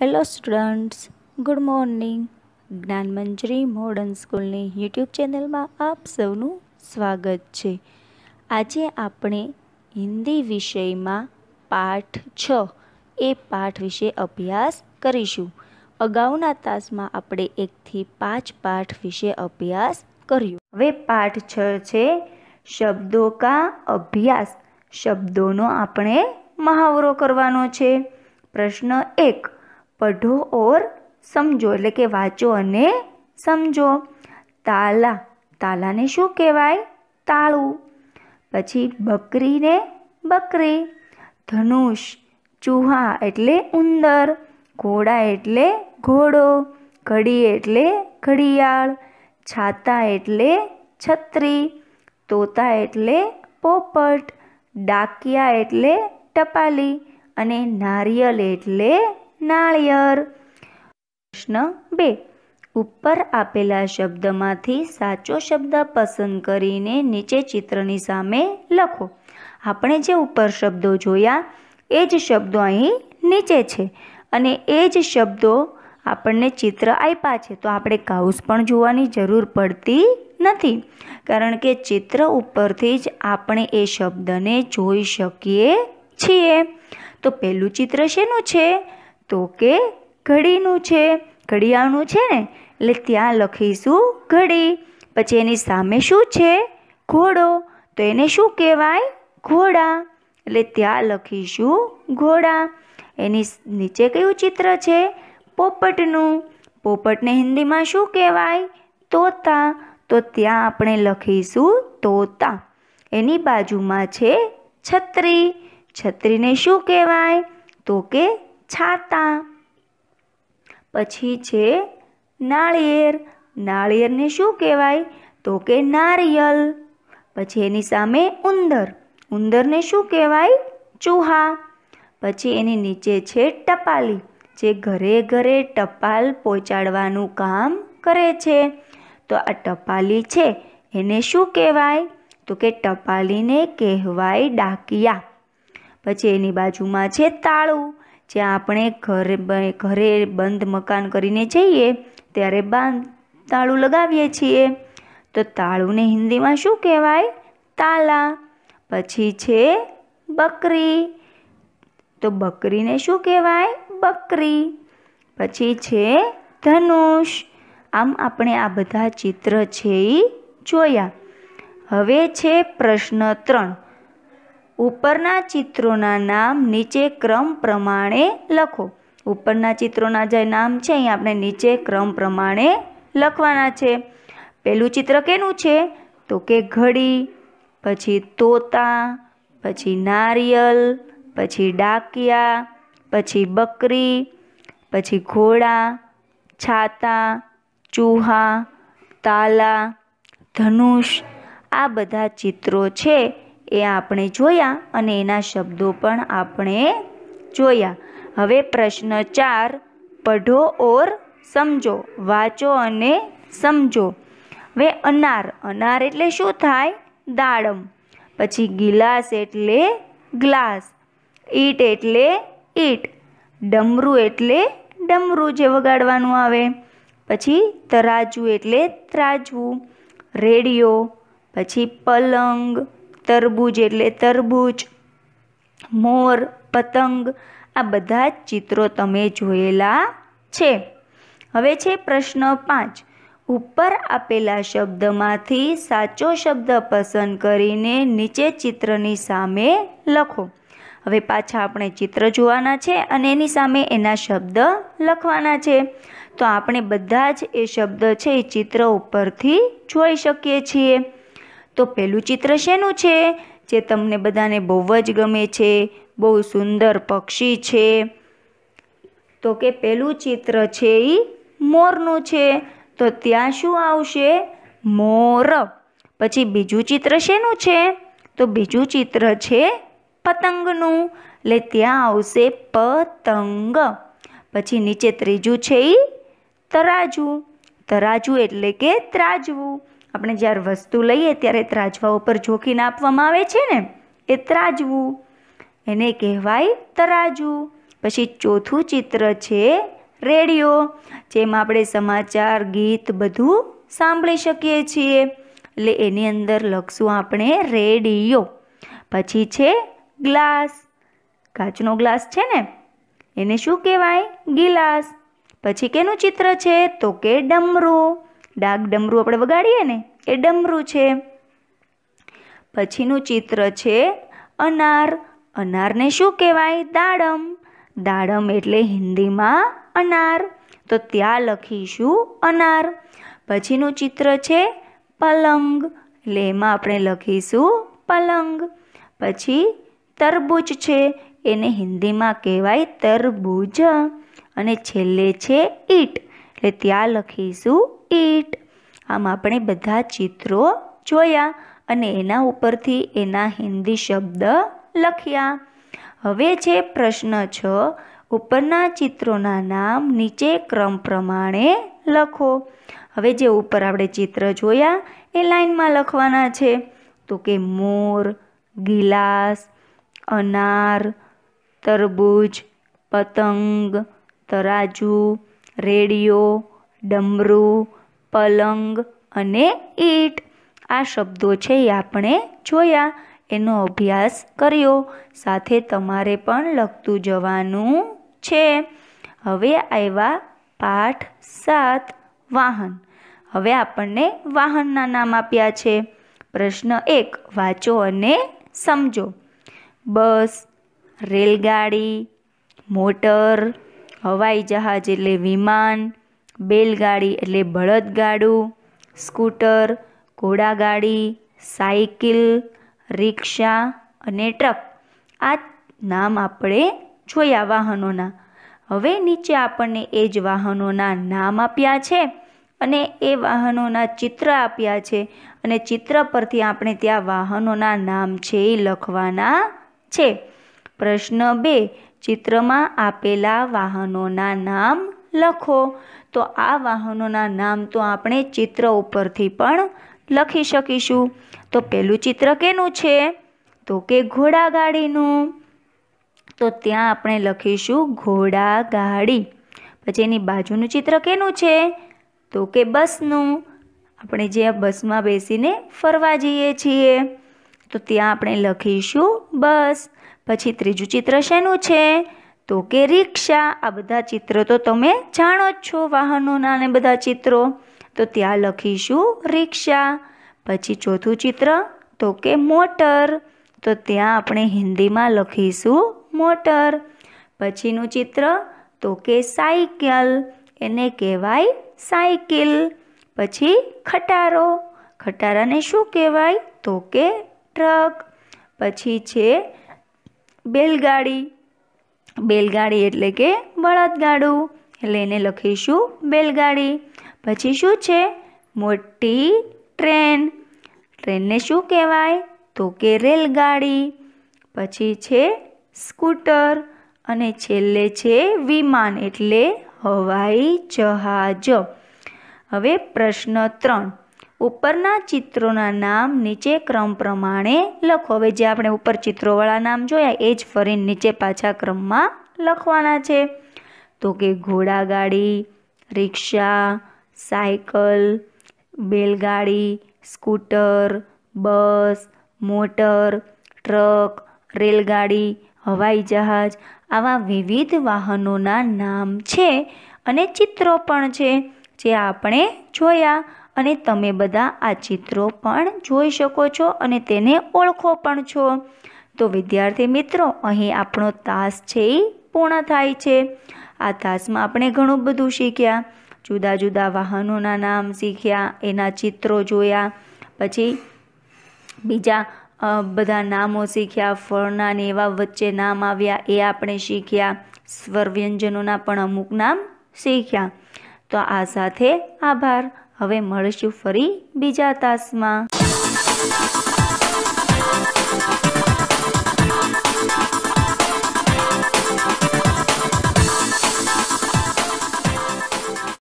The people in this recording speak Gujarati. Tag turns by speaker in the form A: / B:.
A: hello students good morning Gyanmanjari modern સ્કૂલની યુટ્યુબ ચેનલમાં આપ સૌનું સ્વાગત છે આજે આપણે હિન્દી વિષયમાં પાઠ છ એ પાઠ વિશે અભ્યાસ કરીશું અગાઉના તાસમાં આપણે એકથી પાંચ પાઠ વિશે અભ્યાસ કર્યો હવે પાઠ છ છે શબ્દો કા અભ્યાસ શબ્દોનો આપણે મહાવરો કરવાનો છે પ્રશ્ન એક પઢો ઓર સમજો એટલે કે વાંચો અને સમજો તાલા તાલાને શું કહેવાય તાળું પછી બકરીને બકરી ધનુષ ચૂહા એટલે ઉંદર ઘોડા એટલે ઘોડો ઘડી એટલે ઘડિયાળ છાતા એટલે છત્રી તોતા એટલે પોપટ ડાકિયા એટલે ટપાલી અને નારિયેલ એટલે નાળિયેર પ્રશ્ન બે ઉપર આપેલા શબ્દમાંથી સાચો શબ્દ પસંદ કરીને નીચે ચિત્રની સામે લખો આપણે જે ઉપર શબ્દો જોયા એ જ શબ્દો અહીં નીચે છે અને એ જ શબ્દો આપણને ચિત્ર આપ્યા છે તો આપણે કાઉસ પણ જોવાની જરૂર પડતી નથી કારણ કે ચિત્ર ઉપરથી જ આપણે એ શબ્દને જોઈ શકીએ છીએ તો પહેલું ચિત્ર શેનું છે તો કે ઘડીનું છે ઘડિયાળનું છે ને એટલે ત્યાં લખીશું ઘડી પછી એની સામે શું છે ઘોડો તો એને શું કહેવાય ઘોડા એટલે ત્યાં લખીશું ઘોડા એની નીચે કયું ચિત્ર છે પોપટનું પોપટને હિન્દીમાં શું કહેવાય તોતા તો ત્યાં આપણે લખીશું તોતા એની બાજુમાં છે છત્રી છત્રીને શું કહેવાય તો કે છાતા પછી છે નાળિયેર નાળિયેરને શું કહેવાય તો કે નારિયલ પછી એની સામે ઉંદર ઉંદરને શું કહેવાય ચૂહા પછી એની નીચે છે ટપાલી જે ઘરે ઘરે ટપાલ પહોંચાડવાનું કામ કરે છે તો આ ટપાલી છે એને શું કહેવાય તો કે ટપાલીને કહેવાય ડાકિયા પછી એની બાજુમાં છે તાળું જ્યાં આપણે ઘર ઘરે બંધ મકાન કરીને જઈએ ત્યારે બાંધ તાળું લગાવીએ છીએ તો તાળુંને હિન્દીમાં શું કહેવાય તાલા પછી છે બકરી તો બકરીને શું કહેવાય બકરી પછી છે ધનુષ આમ આપણે આ બધા ચિત્ર છે એ જોયા હવે છે પ્રશ્ન ત્રણ ઉપરના ચિત્રોના નામ નીચે ક્રમ પ્રમાણે લખો ઉપરના ચિત્રોના જે નામ છે અહીં આપણે નીચે ક્રમ પ્રમાણે લખવાના છે પહેલું ચિત્ર કેનું છે તો કે ઘડી પછી તોતા પછી નારિયેલ પછી ડાકિયા પછી બકરી પછી ઘોડા છાતા ચૂહા તાલા ધનુષ આ બધા ચિત્રો છે એ આપણે જોયા અને એના શબ્દો પણ આપણે જોયા હવે પ્રશ્ન ચાર પઢો ઓર સમજો વાંચો અને સમજો હવે અનાર અનાર એટલે શું થાય દાડમ પછી ગિલાસ એટલે ગ્લાસ ઈટ એટલે ઈટ ડમરું એટલે ડમરું જે વગાડવાનું આવે પછી તરાજુ એટલે ત્રાજવું રેડિયો પછી પલંગ તરબૂજ એટલે તરબૂચ મોર પતંગ આ બધા જ ચિત્રો તમે જોયેલા છે હવે છે પ્રશ્ન પાંચ ઉપર આપેલા શબ્દમાંથી સાચો શબ્દ પસંદ કરીને નીચે ચિત્રની સામે લખો હવે પાછા આપણે ચિત્ર જોવાના છે અને એની સામે એના શબ્દ લખવાના છે તો આપણે બધા જ એ શબ્દ છે એ ચિત્ર ઉપરથી જોઈ શકીએ છીએ તો પહેલું ચિત્ર શેનું છે જે તમને બધાને બહુ જ ગમે છે બહુ સુંદર પક્ષી છે તો કે પહેલું ચિત્ર છે એ મોરનું છે તો ત્યાં શું આવશે મોર પછી બીજું ચિત્ર શેનું છે તો બીજું ચિત્ર છે પતંગનું એટલે ત્યાં આવશે પતંગ પછી નીચે ત્રીજું છે એ તરાજુ તરાજુ એટલે કે ત્રાજવું આપણે જ્યારે વસ્તુ લઈએ ત્યારે ત્રાજવા ઉપર જોખીને આપવામાં આવે છે ને એ ત્રાજવું એને કહેવાય તરાજવું પછી ચોથું ચિત્ર છે રેડિયો જેમાં આપણે સમાચાર ગીત બધું સાંભળી શકીએ છીએ એટલે એની અંદર લખશું આપણે રેડિયો પછી છે ગ્લાસ કાચનો ગ્લાસ છે ને એને શું કહેવાય ગિલાસ પછી કેનું ચિત્ર છે તો કે ડમરું ડાક ડમરું આપણે વગાડીએ ને એ ડમરું છે પછીનું ચિત્ર છે અનાર અનારને શું કહેવાય દાડમ દાડમ એટલે હિન્દીમાં અનાર તો ત્યાં લખીશું અનાર પછીનું ચિત્ર છે પલંગ લેમાં આપણે લખીશું પલંગ પછી તરબૂચ છે એને હિન્દીમાં કહેવાય તરબૂજ અને છેલ્લે છે ઈટ એટલે ત્યાં લખીશું ઈટ આમ આપણે બધા ચિત્રો જોયા અને એના ઉપરથી એના હિન્દી શબ્દ લખ્યા હવે છે પ્રશ્ન છ ઉપરના ચિત્રોના નામ નીચે ક્રમ પ્રમાણે લખો હવે જે ઉપર આપણે ચિત્ર જોયા એ લાઈનમાં લખવાના છે તો કે મોર ગિલાસ અનાર તરબૂચ પતંગ તરાજુ રેડિયો ડમરું પલંગ અને ઈટ આ શબ્દો છે એ આપણે જોયા એનો અભ્યાસ કર્યો સાથે તમારે પણ લખતું જવાનું છે હવે આવ્યા પાઠ સાત વાહન હવે આપણને વાહનના નામ આપ્યા છે પ્રશ્ન એક વાંચો અને સમજો બસ રેલગાડી મોટર હવાઈ જહાજ એટલે વિમાન બેલગાડી એટલે બળદગાડું સ્કૂટર ઘોડાગાડી સાઇકલ રિક્ષા અને ટ્રક આ નામ આપણે જોયા વાહનોના હવે નીચે આપણને એ જ વાહનોના નામ આપ્યા છે અને એ વાહનોના ચિત્ર આપ્યા છે અને ચિત્ર પરથી આપણે ત્યાં વાહનોના નામ છે એ લખવાના છે પ્રશ્ન બે ચિત્રમાં આપેલા વાહનોના નામ લખો તો આ વાહનોના નામ તો આપણે ચિત્ર ઉપરથી પણ લખી શકીશું તો પહેલું ચિત્ર કેનું છે તો કે ઘોડાગાડીનું તો ત્યાં આપણે લખીશું ઘોડાગાડી પછી એની બાજુનું ચિત્ર કેનું છે તો કે બસનું આપણે જે આ બસમાં બેસીને ફરવા જઈએ છીએ તો ત્યાં આપણે લખીશું બસ પછી ત્રીજું ચિત્ર શેનું છે તો કે રિક્ષા આ બધા ચિત્રો તો તમે જાણો જ છો વાહનોના ને બધા ચિત્રો તો ત્યાં લખીશું રિક્ષા પછી ચોથું ચિત્ર તો કે મોટર તો ત્યાં આપણે હિન્દીમાં લખીશું મોટર પછીનું ચિત્ર તો કે સાયકલ એને કહેવાય સાયકલ પછી ખટારો ખટારાને શું કહેવાય તો કે ટ્રક પછી છે બેલગાડી બેલગાડી એટલે કે બળદગાડું એટલે એને લખીશું બેલગાડી પછી શું છે મોટી ટ્રેન ટ્રેનને શું કહેવાય તો કે રેલગાડી પછી છે સ્કૂટર અને છેલ્લે છે વિમાન એટલે હવાઈ જહાજ હવે પ્રશ્ન ત્રણ ઉપરના ચિત્રોના નામ નીચે ક્રમ પ્રમાણે લખો હવે જે આપણે ઉપર ચિત્રોવાળા નામ જોયા એ જ ફરીને નીચે પાછા ક્રમમાં લખવાના છે તો કે ઘોડાગાડી રિક્ષા સાયકલ બેલગાડી સ્કૂટર બસ મોટર ટ્રક રેલગાડી હવાઈ જહાજ આવા વિવિધ વાહનોના નામ છે અને ચિત્રો પણ છે જે આપણે જોયા અને તમે બધા આ ચિત્રો પણ જોઈ શકો છો અને તેને ઓળખો પણ છો તો વિદ્યાર્થી મિત્રો અહીં આપણો તાસ છે એ પૂર્ણ થાય છે આ તાસમાં આપણે ઘણું બધું શીખ્યા જુદા જુદા વાહનોના નામ શીખ્યા એના ચિત્રો જોયા પછી બીજા બધા નામો શીખ્યા ફળના ને એવા વચ્ચે નામ આવ્યા એ આપણે શીખ્યા સ્વર વ્યંજનોના પણ અમુક નામ શીખ્યા તો આ સાથે આભાર હવે મળીશું ફરી બીજા તાસમાં